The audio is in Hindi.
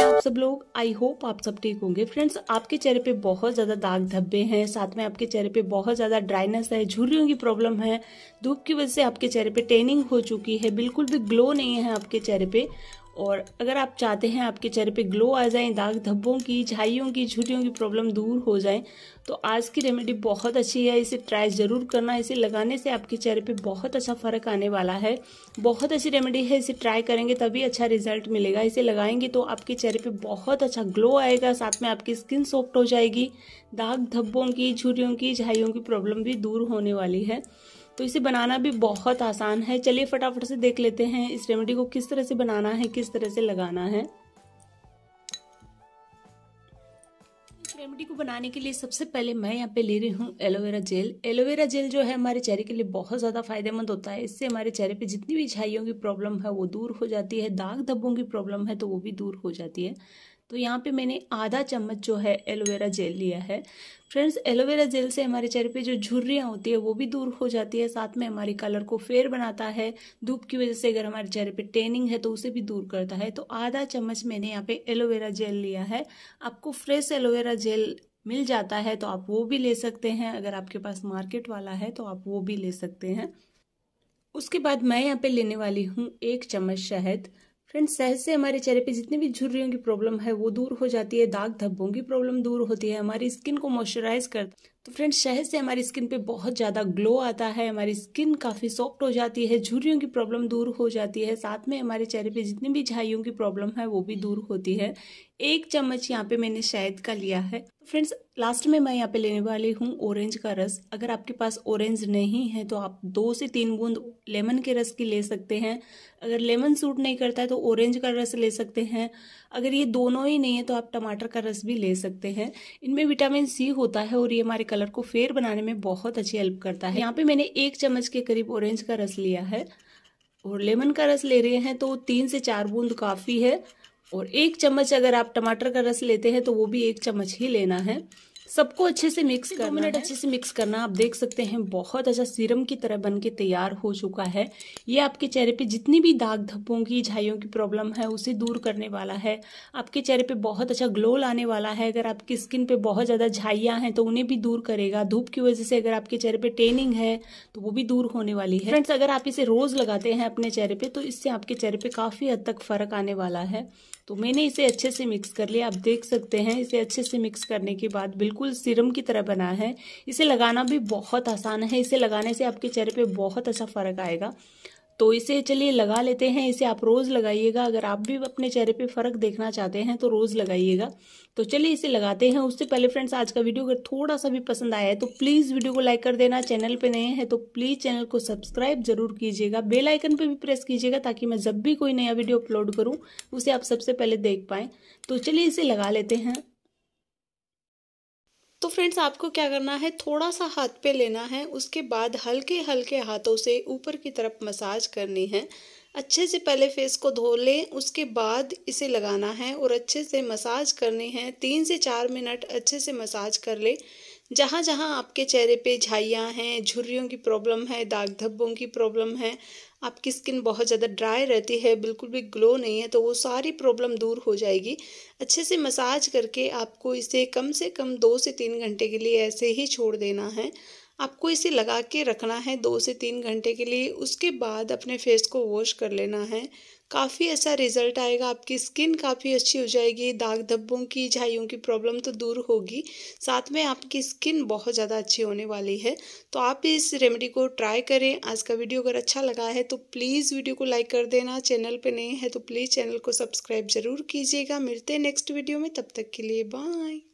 हैं आप सब लोग आई होप आप सब ठीक होंगे फ्रेंड्स आपके चेहरे पे बहुत ज़्यादा दाग धब्बे हैं साथ में आपके चेहरे पे बहुत ज़्यादा ड्राइनेस है झुर्रियों की प्रॉब्लम है धूप की वजह से आपके चेहरे पे टेनिंग हो चुकी है बिल्कुल भी ग्लो नहीं है आपके चेहरे पे और अगर आप चाहते हैं आपके चेहरे पे ग्लो आ जाए दाग धब्बों की झाइयों की झुटियों की प्रॉब्लम दूर हो जाए तो आज की रेमेडी बहुत अच्छी है इसे ट्राई ज़रूर करना इसे लगाने से आपके चेहरे पे बहुत अच्छा फ़र्क आने वाला है बहुत अच्छी रेमेडी है इसे ट्राई करेंगे तभी अच्छा रिजल्ट मिलेगा इसे लगाएंगे तो आपके चेहरे पर बहुत अच्छा ग्लो आएगा साथ में आपकी स्किन सॉफ्ट हो जाएगी दाग धब्बों की झुटियों की झाइयों की प्रॉब्लम भी दूर होने वाली है तो इसे बनाना भी बहुत आसान है चलिए फटाफट से देख लेते हैं इस रेमेडी को किस तरह से बनाना है किस तरह से लगाना है रेमेडी को बनाने के लिए सबसे पहले मैं यहाँ पे ले रही हूँ एलोवेरा जेल एलोवेरा जेल जो है हमारे चेहरे के लिए बहुत ज़्यादा फायदेमंद होता है इससे हमारे चेहरे पे जितनी भी छाइयों की प्रॉब्लम है वो दूर हो जाती है दाग धब्बों की प्रॉब्लम है तो वो भी दूर हो जाती है तो यहाँ पे मैंने आधा चम्मच जो है एलोवेरा जेल लिया है फ्रेंड्स एलोवेरा जेल से हमारे चेहरे पे जो झुर्रियाँ होती है वो भी दूर हो जाती है साथ में हमारे कलर को फेयर बनाता है धूप की वजह से अगर हमारे चेहरे पे टेनिंग है तो उसे भी दूर करता है तो आधा चम्मच मैंने यहाँ पे एलोवेरा जेल लिया है आपको फ्रेश एलोवेरा जेल मिल जाता है तो आप वो भी ले सकते हैं अगर आपके पास मार्केट वाला है तो आप वो भी ले सकते हैं उसके बाद मैं यहाँ पे लेने वाली हूँ एक चम्मच शहद फ्रेंड्स सहज से हमारे चेहरे पे जितने भी झुर्रियों की प्रॉब्लम है वो दूर हो जाती है दाग धब्बों की प्रॉब्लम दूर होती है हमारी स्किन को मॉइस्चराइज कर तो फ्रेंड्स शहद से हमारी स्किन पे बहुत ज़्यादा ग्लो आता है हमारी स्किन काफ़ी सॉफ्ट हो जाती है झुर्रियों की प्रॉब्लम दूर हो जाती है साथ में हमारे चेहरे पे जितनी भी झाइयों की प्रॉब्लम है वो भी दूर होती है एक चम्मच यहाँ पे मैंने शहद का लिया है फ्रेंड्स तो लास्ट में मैं यहाँ पे लेने वाली हूँ ऑरेंज का रस अगर आपके पास ऑरेंज नहीं है तो आप दो से तीन बूंद लेमन के रस की ले सकते हैं अगर लेमन सूट नहीं करता है तो ऑरेंज का रस ले सकते हैं अगर ये दोनों ही नहीं है तो आप टमाटर का रस भी ले सकते हैं इनमें विटामिन सी होता है और ये हमारे कलर को फेयर बनाने में बहुत अच्छी हेल्प करता है यहाँ पे मैंने एक चम्मच के करीब ऑरेंज का रस लिया है और लेमन का रस ले रहे हैं तो तीन से चार बूंद काफ़ी है और एक चम्मच अगर आप टमाटर का रस लेते हैं तो वो भी एक चम्मच ही लेना है सबको अच्छे से मिक्स करना दो मिनट अच्छे से मिक्स करना आप देख सकते हैं बहुत अच्छा सीरम की तरह बन के तैयार हो चुका है ये आपके चेहरे पे जितनी भी दाग धब्बों की झाइयों की प्रॉब्लम है उसे दूर करने वाला है आपके चेहरे पे बहुत अच्छा ग्लो लाने वाला है अगर आपकी स्किन पे बहुत ज़्यादा झाइया हैं तो उन्हें भी दूर करेगा धूप की वजह से अगर आपके चेहरे पे टेनिंग है तो वो भी दूर होने वाली है फ्रेंड्स अगर आप इसे रोज़ लगाते हैं अपने चेहरे पे तो इससे आपके चेहरे पे काफ़ी हद तक फ़र्क आने वाला है तो मैंने इसे अच्छे से मिक्स कर लिया आप देख सकते हैं इसे अच्छे से मिक्स करने के बाद बिल्कुल बिल्कुल सिरम की तरह बना है इसे लगाना भी बहुत आसान है इसे लगाने से आपके चेहरे पे बहुत अच्छा फ़र्क आएगा तो इसे चलिए लगा लेते हैं इसे आप रोज़ लगाइएगा अगर आप भी अपने चेहरे पे फ़र्क देखना चाहते हैं तो रोज़ लगाइएगा तो चलिए इसे लगाते हैं उससे पहले फ्रेंड्स आज का वीडियो अगर थोड़ा सा भी पसंद आया है तो प्लीज़ वीडियो को लाइक कर देना चैनल पे नए हैं तो प्लीज़ चैनल को सब्सक्राइब जरूर कीजिएगा बेलाइकन पर भी प्रेस कीजिएगा ताकि मैं जब भी कोई नया वीडियो अपलोड करूँ उसे आप सबसे पहले देख पाएँ तो चलिए इसे लगा लेते हैं तो फ्रेंड्स आपको क्या करना है थोड़ा सा हाथ पे लेना है उसके बाद हल्के हल्के हाथों से ऊपर की तरफ मसाज करनी है अच्छे से पहले फेस को धो लें उसके बाद इसे लगाना है और अच्छे से मसाज करनी है तीन से चार मिनट अच्छे से मसाज कर लें जहाँ जहाँ आपके चेहरे पे झाइयाँ हैं झुर्रियों की प्रॉब्लम है दाग धब्बों की प्रॉब्लम है आपकी स्किन बहुत ज़्यादा ड्राई रहती है बिल्कुल भी ग्लो नहीं है तो वो सारी प्रॉब्लम दूर हो जाएगी अच्छे से मसाज करके आपको इसे कम से कम दो से तीन घंटे के लिए ऐसे ही छोड़ देना है आपको इसे लगा के रखना है दो से तीन घंटे के लिए उसके बाद अपने फेस को वॉश कर लेना है काफ़ी ऐसा रिजल्ट आएगा आपकी स्किन काफ़ी अच्छी हो जाएगी दाग धब्बों की झाइयों की प्रॉब्लम तो दूर होगी साथ में आपकी स्किन बहुत ज़्यादा अच्छी होने वाली है तो आप इस रेमेडी को ट्राई करें आज का वीडियो अगर अच्छा लगा है तो प्लीज़ वीडियो को लाइक कर देना चैनल पे नए हैं तो प्लीज़ चैनल को सब्सक्राइब ज़रूर कीजिएगा मिलते हैं नेक्स्ट वीडियो में तब तक के लिए बाय